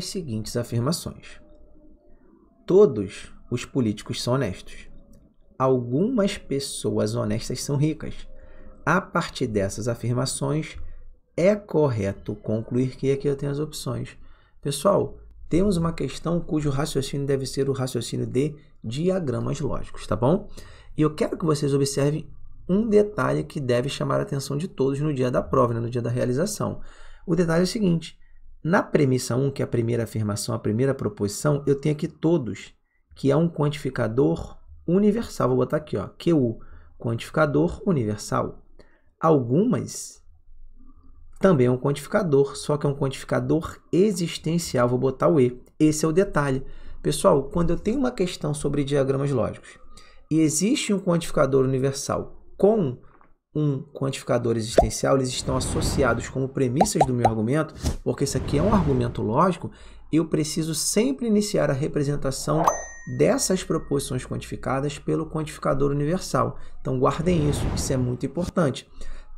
as seguintes afirmações: Todos os políticos são honestos. Algumas pessoas honestas são ricas. A partir dessas afirmações, é correto concluir que aqui eu tenho as opções. Pessoal, temos uma questão cujo raciocínio deve ser o raciocínio de diagramas lógicos, tá bom? E eu quero que vocês observem um detalhe que deve chamar a atenção de todos no dia da prova, né? no dia da realização. O detalhe é o seguinte: na premissa 1, que é a primeira afirmação, a primeira proposição, eu tenho aqui todos, que é um quantificador universal. Vou botar aqui, ó, Q, quantificador universal. Algumas também é um quantificador, só que é um quantificador existencial. Vou botar o E. Esse é o detalhe. Pessoal, quando eu tenho uma questão sobre diagramas lógicos e existe um quantificador universal com um quantificador existencial, eles estão associados como premissas do meu argumento, porque isso aqui é um argumento lógico, eu preciso sempre iniciar a representação dessas proposições quantificadas pelo quantificador universal. Então guardem isso, isso é muito importante.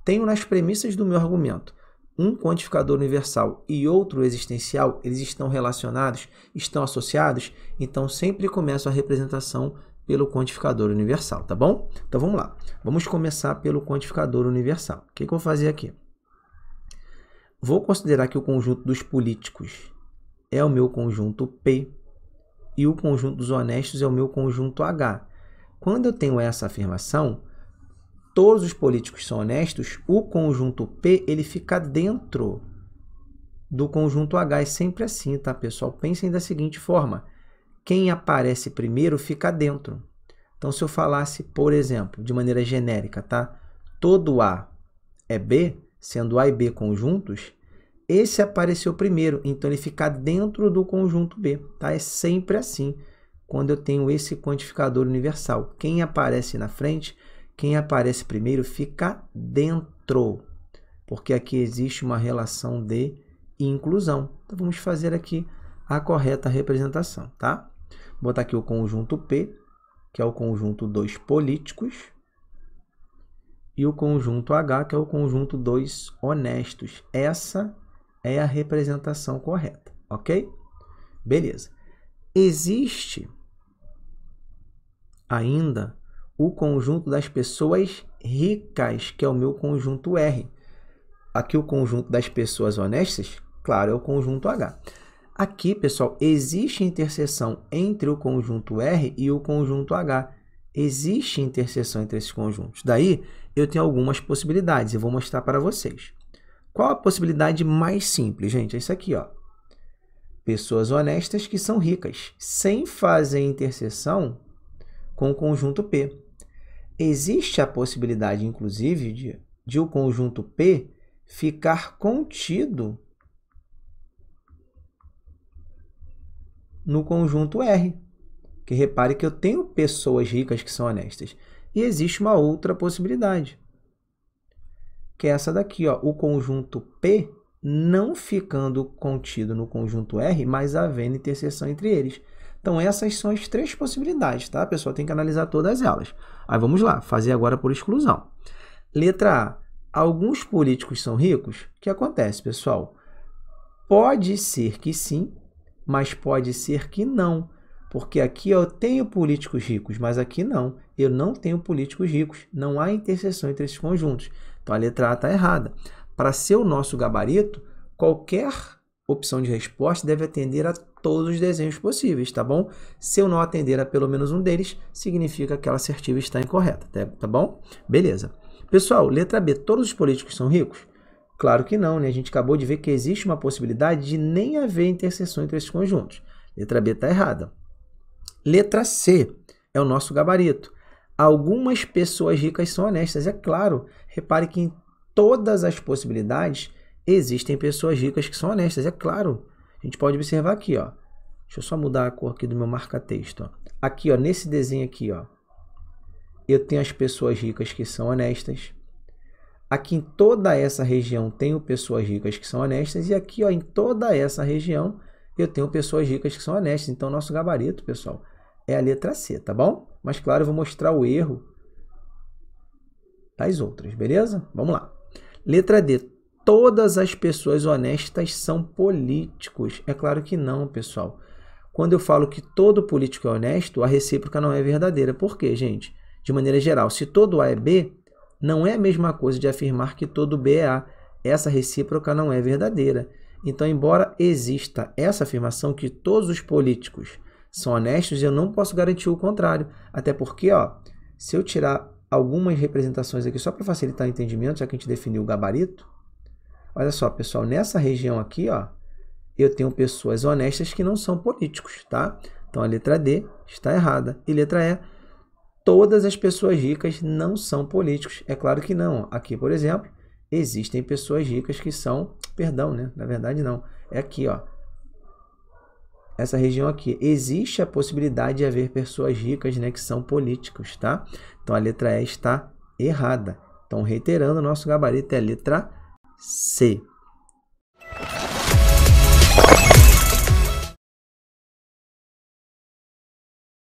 Tenho nas premissas do meu argumento um quantificador universal e outro existencial, eles estão relacionados, estão associados, então sempre começo a representação pelo quantificador universal, tá bom? Então vamos lá. Vamos começar pelo quantificador universal. O que, que eu vou fazer aqui? Vou considerar que o conjunto dos políticos é o meu conjunto P e o conjunto dos honestos é o meu conjunto H. Quando eu tenho essa afirmação, todos os políticos são honestos, o conjunto P ele fica dentro do conjunto H. É sempre assim, tá, pessoal? Pensem da seguinte forma: quem aparece primeiro fica dentro. Então, se eu falasse, por exemplo, de maneira genérica, tá? Todo A é B, sendo A e B conjuntos, esse apareceu primeiro, então ele fica dentro do conjunto B, tá? É sempre assim quando eu tenho esse quantificador universal. Quem aparece na frente, quem aparece primeiro fica dentro, porque aqui existe uma relação de inclusão. Então, vamos fazer aqui a correta representação, tá? Vou botar aqui o conjunto P, que é o conjunto dos políticos, e o conjunto H, que é o conjunto dos honestos. Essa é a representação correta, ok? Beleza. Existe ainda o conjunto das pessoas ricas, que é o meu conjunto R. Aqui o conjunto das pessoas honestas, claro, é o conjunto H. Aqui, pessoal, existe interseção entre o conjunto R e o conjunto H. Existe interseção entre esses conjuntos. Daí, eu tenho algumas possibilidades e vou mostrar para vocês. Qual a possibilidade mais simples, gente? É isso aqui, ó. Pessoas honestas que são ricas, sem fazer interseção com o conjunto P. Existe a possibilidade, inclusive, de, de o conjunto P ficar contido no conjunto R. Que repare que eu tenho pessoas ricas que são honestas. E existe uma outra possibilidade, que é essa daqui, ó, o conjunto P não ficando contido no conjunto R, mas havendo interseção entre eles. Então, essas são as três possibilidades, tá? A pessoa tem que analisar todas elas. Aí, vamos lá, fazer agora por exclusão. Letra A. Alguns políticos são ricos? O que acontece, pessoal? Pode ser que sim, mas pode ser que não, porque aqui eu tenho políticos ricos, mas aqui não, eu não tenho políticos ricos, não há interseção entre esses conjuntos. Então a letra A está errada. Para ser o nosso gabarito, qualquer opção de resposta deve atender a todos os desenhos possíveis, tá bom? Se eu não atender a pelo menos um deles, significa que aquela assertiva está incorreta, tá, tá bom? Beleza. Pessoal, letra B, todos os políticos são ricos? Claro que não, né? A gente acabou de ver que existe uma possibilidade de nem haver interseção entre esses conjuntos. Letra B está errada. Letra C é o nosso gabarito. Algumas pessoas ricas são honestas, é claro. Repare que em todas as possibilidades existem pessoas ricas que são honestas, é claro. A gente pode observar aqui, ó. Deixa eu só mudar a cor aqui do meu marca-texto. Aqui, ó, nesse desenho aqui, ó, eu tenho as pessoas ricas que são honestas. Aqui em toda essa região tenho pessoas ricas que são honestas e aqui ó, em toda essa região eu tenho pessoas ricas que são honestas. Então, nosso gabarito, pessoal, é a letra C, tá bom? Mas, claro, eu vou mostrar o erro das outras, beleza? Vamos lá. Letra D. Todas as pessoas honestas são políticos. É claro que não, pessoal. Quando eu falo que todo político é honesto, a recíproca não é verdadeira. Por quê, gente? De maneira geral, se todo A é B, não é a mesma coisa de afirmar que todo B é A. Essa recíproca não é verdadeira. Então, embora exista essa afirmação que todos os políticos são honestos, eu não posso garantir o contrário. Até porque, ó, se eu tirar algumas representações aqui só para facilitar o entendimento, já que a gente definiu o gabarito, olha só, pessoal, nessa região aqui, ó, eu tenho pessoas honestas que não são políticos, tá? Então a letra D está errada. E letra E todas as pessoas ricas não são políticos. É claro que não. Aqui, por exemplo, existem pessoas ricas que são, perdão, né? Na verdade não. É aqui, ó. Essa região aqui existe a possibilidade de haver pessoas ricas, né, que são políticos, tá? Então a letra E está errada. Então reiterando, nosso gabarito é a letra C.